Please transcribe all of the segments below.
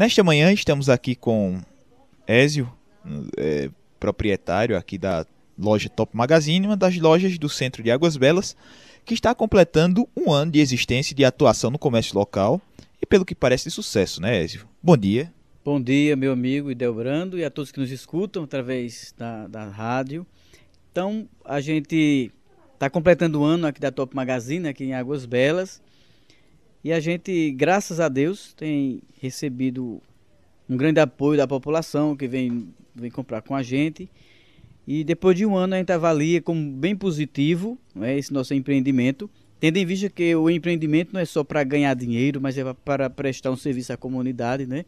Nesta manhã estamos aqui com Ézio, é, proprietário aqui da loja Top Magazine, uma das lojas do centro de Águas Belas, que está completando um ano de existência e de atuação no comércio local e pelo que parece de sucesso, né, Ézio? Bom dia. Bom dia, meu amigo Ideobrando e a todos que nos escutam através da, da rádio. Então, a gente está completando o ano aqui da Top Magazine, aqui em Águas Belas, e a gente, graças a Deus, tem recebido um grande apoio da população que vem, vem comprar com a gente. E depois de um ano a gente avalia como bem positivo né, esse nosso empreendimento, tendo em vista que o empreendimento não é só para ganhar dinheiro, mas é para prestar um serviço à comunidade, né?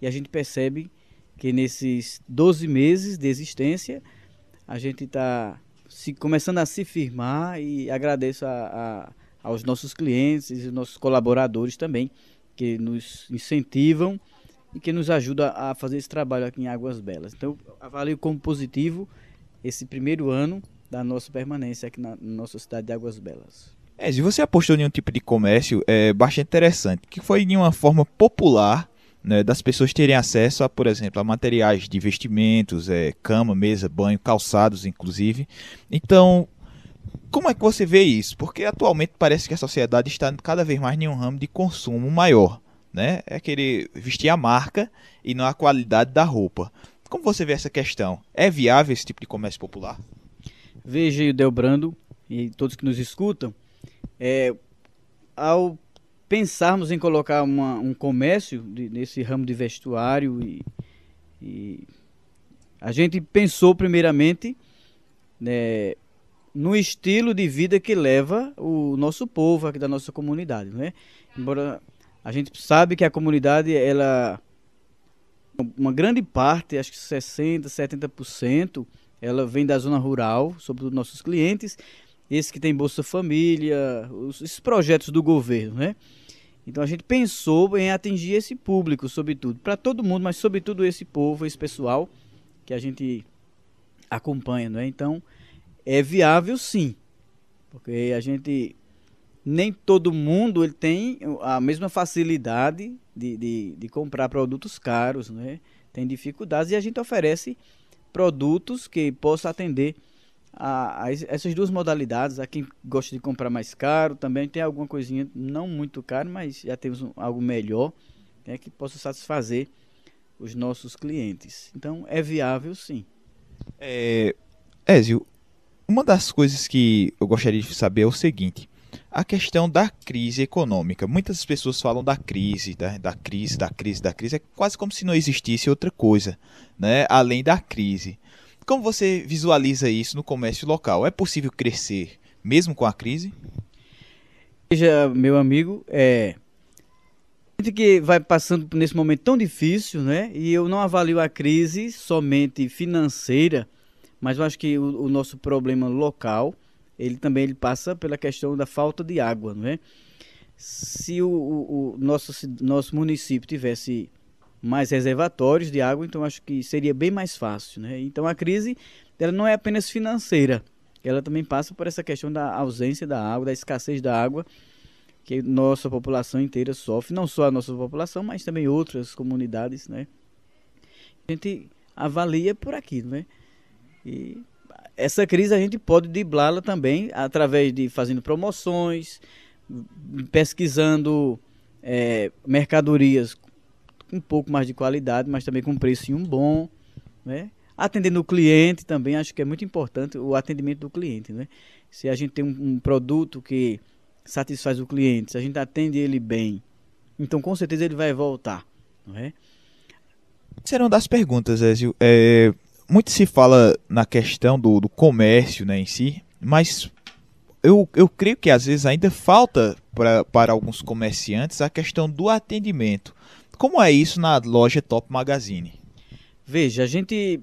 E a gente percebe que nesses 12 meses de existência a gente está começando a se firmar e agradeço a, a aos nossos clientes e nossos colaboradores também, que nos incentivam e que nos ajudam a fazer esse trabalho aqui em Águas Belas. Então, avalio como positivo esse primeiro ano da nossa permanência aqui na nossa cidade de Águas Belas. É, se você apostou em um tipo de comércio é bastante interessante, que foi de uma forma popular né, das pessoas terem acesso a, por exemplo, a materiais de vestimentos, é, cama, mesa, banho, calçados, inclusive. Então, como é que você vê isso? Porque atualmente parece que a sociedade está cada vez mais em um ramo de consumo maior, né? É querer vestir a marca e não a qualidade da roupa. Como você vê essa questão? É viável esse tipo de comércio popular? Veja, o Delbrando e todos que nos escutam, é, ao pensarmos em colocar uma, um comércio de, nesse ramo de vestuário e, e a gente pensou primeiramente né, no estilo de vida que leva o nosso povo aqui da nossa comunidade, né? Embora a gente sabe que a comunidade ela uma grande parte, acho que 60, 70%, ela vem da zona rural, sobretudo nossos clientes, esses que tem Bolsa Família, os, esses projetos do governo, né? Então a gente pensou em atingir esse público, sobretudo, para todo mundo, mas sobretudo esse povo, esse pessoal que a gente acompanha, né? Então, é viável sim, porque a gente nem todo mundo ele tem a mesma facilidade de, de, de comprar produtos caros, né? Tem dificuldades e a gente oferece produtos que possam atender a, a, essas duas modalidades. A quem gosta de comprar mais caro, também tem alguma coisinha não muito caro, mas já temos um, algo melhor né, que possa satisfazer os nossos clientes. Então é viável sim. É, Ézio, uma das coisas que eu gostaria de saber é o seguinte: a questão da crise econômica. Muitas pessoas falam da crise, da, da crise, da crise, da crise. É quase como se não existisse outra coisa, né? Além da crise. Como você visualiza isso no comércio local? É possível crescer mesmo com a crise? Veja, meu amigo, é que vai passando nesse momento tão difícil, né? E eu não avalio a crise somente financeira, mas eu acho que o, o nosso problema local, ele também ele passa pela questão da falta de água, não é? Se o, o, o nosso, nosso município tivesse mais reservatórios de água, então acho que seria bem mais fácil, né? Então a crise ela não é apenas financeira, ela também passa por essa questão da ausência da água, da escassez da água que nossa população inteira sofre, não só a nossa população, mas também outras comunidades, né? A gente avalia por aqui, né? E essa crise a gente pode driblá-la também através de fazendo promoções, pesquisando é, mercadorias com um pouco mais de qualidade, mas também com preço um bom, né? Atendendo o cliente também, acho que é muito importante o atendimento do cliente, né? Se a gente tem um, um produto que satisfaz o cliente, se a gente atende ele bem, então com certeza ele vai voltar, não é? Serão das perguntas, Ezio. É, muito se fala na questão do, do comércio né, em si, mas eu, eu creio que às vezes ainda falta pra, para alguns comerciantes a questão do atendimento. Como é isso na loja Top Magazine? Veja, a gente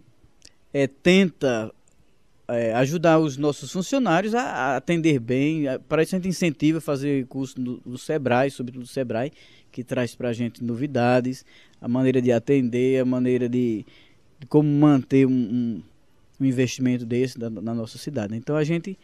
é, tenta é, ajudar os nossos funcionários a, a atender bem. Para isso a gente incentiva fazer curso no, no Sebrae, sobretudo do Sebrae, que traz para a gente novidades, a maneira de atender, a maneira de de como manter um, um, investimento desse na nossa cidade. Então a gente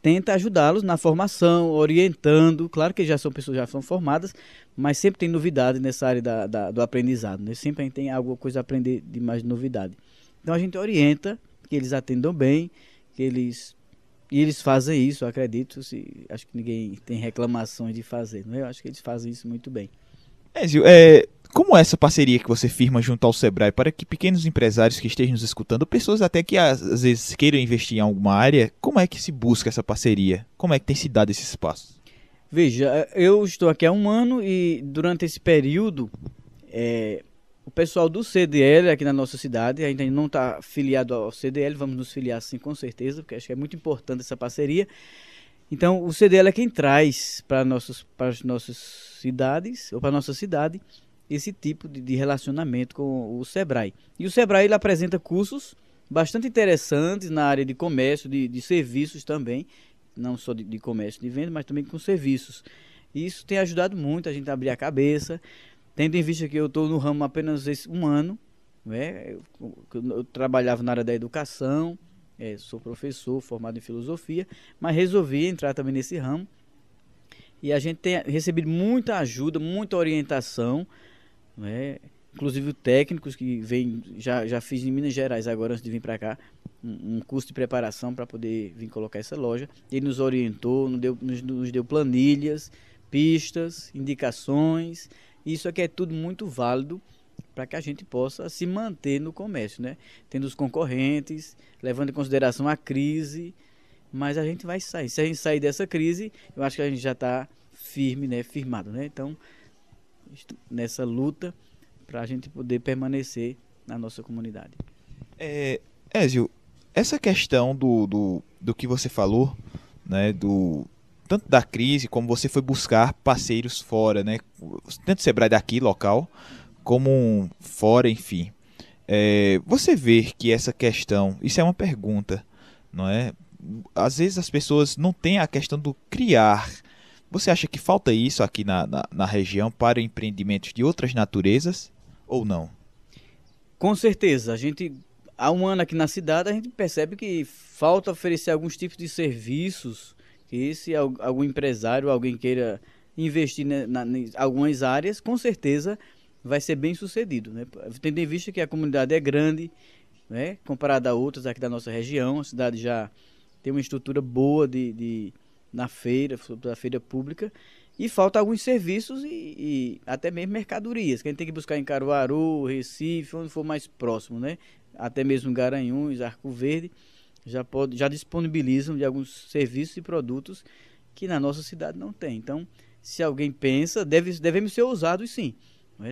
tenta ajudá-los na formação, orientando. Claro que já são pessoas já são formadas, mas sempre tem novidade nessa área da, da, do aprendizado. Né? Sempre a gente tem alguma coisa a aprender de mais novidade. Então a gente orienta que eles atendam bem, que eles e eles fazem isso, acredito. Se, acho que ninguém tem reclamações de fazer, é? Eu acho que eles fazem isso muito bem. É, Gil, é, como é essa parceria que você firma junto ao Sebrae para que pequenos empresários que estejam nos escutando, pessoas até que às vezes queiram investir em alguma área, como é que se busca essa parceria? Como é que tem se dado esse espaço? Veja, é, eu estou aqui há um ano e durante esse período, é, o pessoal do CDL aqui na nossa cidade, ainda não está filiado ao CDL, vamos nos filiar sim com certeza, porque acho que é muito importante essa parceria. Então, o CDL é quem traz para as para nossas cidades, ou para nossa cidade, esse tipo de, de relacionamento com o Sebrae. E o Sebrae ele apresenta cursos bastante interessantes na área de comércio, de, de serviços também, não só de, de comércio de venda, mas também com serviços. E isso tem ajudado muito a gente a abrir a cabeça, tendo em vista que eu estou no ramo apenas esse, um ano, né? eu, eu trabalhava na área da educação, é, sou professor formado em filosofia, mas resolvi entrar também nesse ramo. E a gente tem recebido muita ajuda, muita orientação né? Inclusive técnicos que vem já, já fiz em Minas Gerais agora antes de vir para cá, um, um, curso de preparação para poder vir colocar essa loja. Ele nos orientou, nos deu, nos, nos deu planilhas, pistas, indicações. Isso aqui é tudo muito válido para que a gente possa se manter no comércio, né? Tendo os concorrentes, levando em consideração a crise, mas a gente vai sair. Se a gente sair dessa crise, eu acho que a gente já está firme, né? Firmado, né? Então, nessa luta para a gente poder permanecer na nossa comunidade. É, Ézio, essa questão do, do, do que você falou, né, do tanto da crise como você foi buscar parceiros fora, né, tanto Sebrae daqui local como fora, enfim. É, você vê que essa questão, isso é uma pergunta, não é? Às vezes as pessoas não têm a questão do criar você acha que falta isso aqui na, na, na região para empreendimentos de outras naturezas ou não? Com certeza. A gente há um ano aqui na cidade a gente percebe que falta oferecer alguns tipos de serviços que se algum empresário, alguém queira investir em algumas áreas, com certeza vai ser bem sucedido, né? Tendo em vista que a comunidade é grande, né? Comparada a outras aqui da nossa região, a cidade já tem uma estrutura boa de, de na feira, da feira pública. E falta alguns serviços e, e, até mesmo mercadorias, que a gente tem que buscar em Caruaru, Recife, onde for mais próximo, né? Até mesmo Garanhuns, Arco Verde, já, pode, já disponibilizam de alguns serviços e produtos que na nossa cidade não tem. Então, se alguém pensa, deve, devemos ser ousados sim.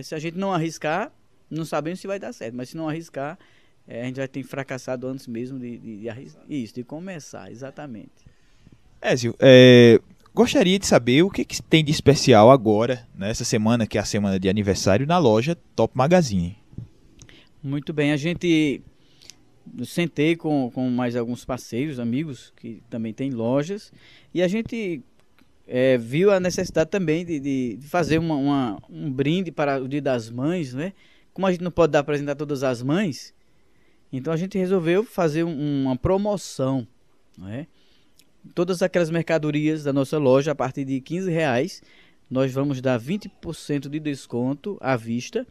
Se a gente não arriscar, não sabemos se vai dar certo, mas se não arriscar, é, a gente vai ter fracassado antes mesmo de, de, de, de isso, de começar, exatamente. Ézio, é, gostaria de saber o que, que, tem de especial agora, nessa semana, que é a semana de aniversário, na loja Top Magazine. Muito bem, a gente sentei com, com mais alguns parceiros, amigos, que também têm lojas, e a gente é, viu a necessidade também de, de fazer uma, uma, um brinde para o Dia das Mães, né? Como a gente não pode dar presente a todas as mães, então a gente resolveu fazer uma promoção, né? todas aquelas mercadorias da nossa loja a partir de 15 reais. Nós vamos dar 20% de desconto à vista.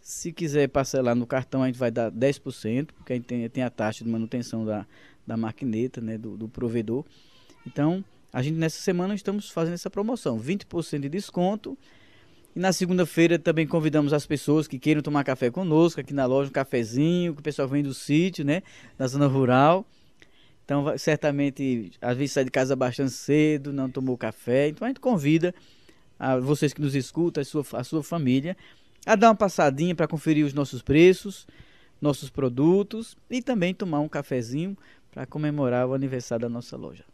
Se quiser parcelar no cartão, a gente vai dar 10%, porque a gente tem, tem a taxa de manutenção da, da maquineta, né, do, do provedor. Então, a gente nessa semana estamos fazendo essa promoção, 20% de desconto. E na segunda-feira também convidamos as pessoas que queiram tomar café conosco aqui na loja, um cafezinho, que o pessoal vem do sítio, né, da zona rural. Então, certamente, às vezes sai de casa bastante cedo, não tomou café. Então, a gente convida a vocês que nos escutam, a sua, a sua família, a dar uma passadinha para conferir os nossos preços, nossos produtos e também tomar um cafezinho para comemorar o aniversário da nossa loja.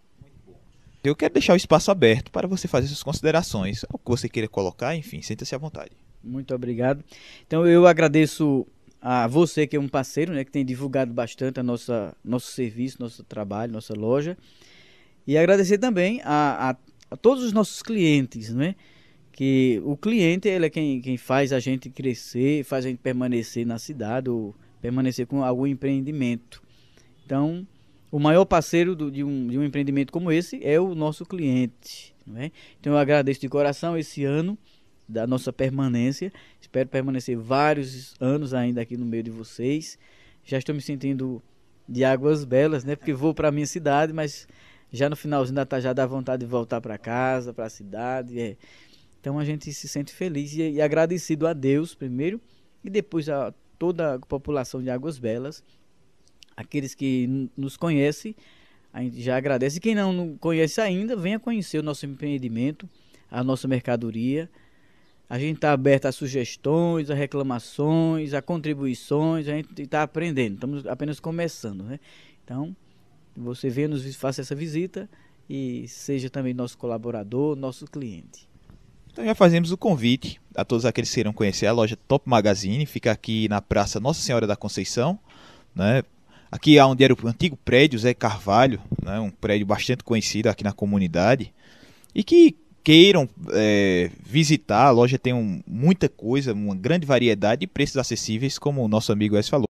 Eu quero deixar o espaço aberto para você fazer suas considerações, o que você queira colocar, enfim, sinta-se à vontade. Muito obrigado. Então, eu agradeço a você que é um parceiro, né, que tem divulgado bastante a nossa nosso serviço, nosso trabalho, nossa loja. E agradecer também a, a, a todos os nossos clientes, né? Que o cliente ele é quem, quem faz a gente crescer, faz a gente permanecer na cidade ou permanecer com algum empreendimento. Então, o maior parceiro do, de, um, de um empreendimento como esse é o nosso cliente. Né? Então, eu agradeço de coração esse ano da nossa permanência. Espero permanecer vários anos ainda aqui no meio de vocês. Já estou me sentindo de águas belas, né? Porque vou para minha cidade, mas já no finalzinho da tarde já dá vontade de voltar para casa, para a cidade. É. Então a gente se sente feliz e, e agradecido a Deus primeiro e depois a toda a população de Águas Belas, aqueles que nos conhecem, a gente já agradece. Quem não conhece ainda, venha conhecer o nosso empreendimento, a nossa mercadoria. A gente está aberto a sugestões, a reclamações, a contribuições, a gente está aprendendo, estamos apenas começando. Né? Então, você venha nos faça essa visita e seja também nosso colaborador, nosso cliente. Então já fazemos o convite a todos aqueles que queiram conhecer a loja Top Magazine, fica aqui na Praça Nossa Senhora da Conceição, né? Aqui é onde era o antigo prédio Zé Carvalho, né? um prédio bastante conhecido aqui na comunidade, e que queiram é, visitar. A loja tem um, muita coisa, uma grande variedade e preços acessíveis, como o nosso amigo S falou.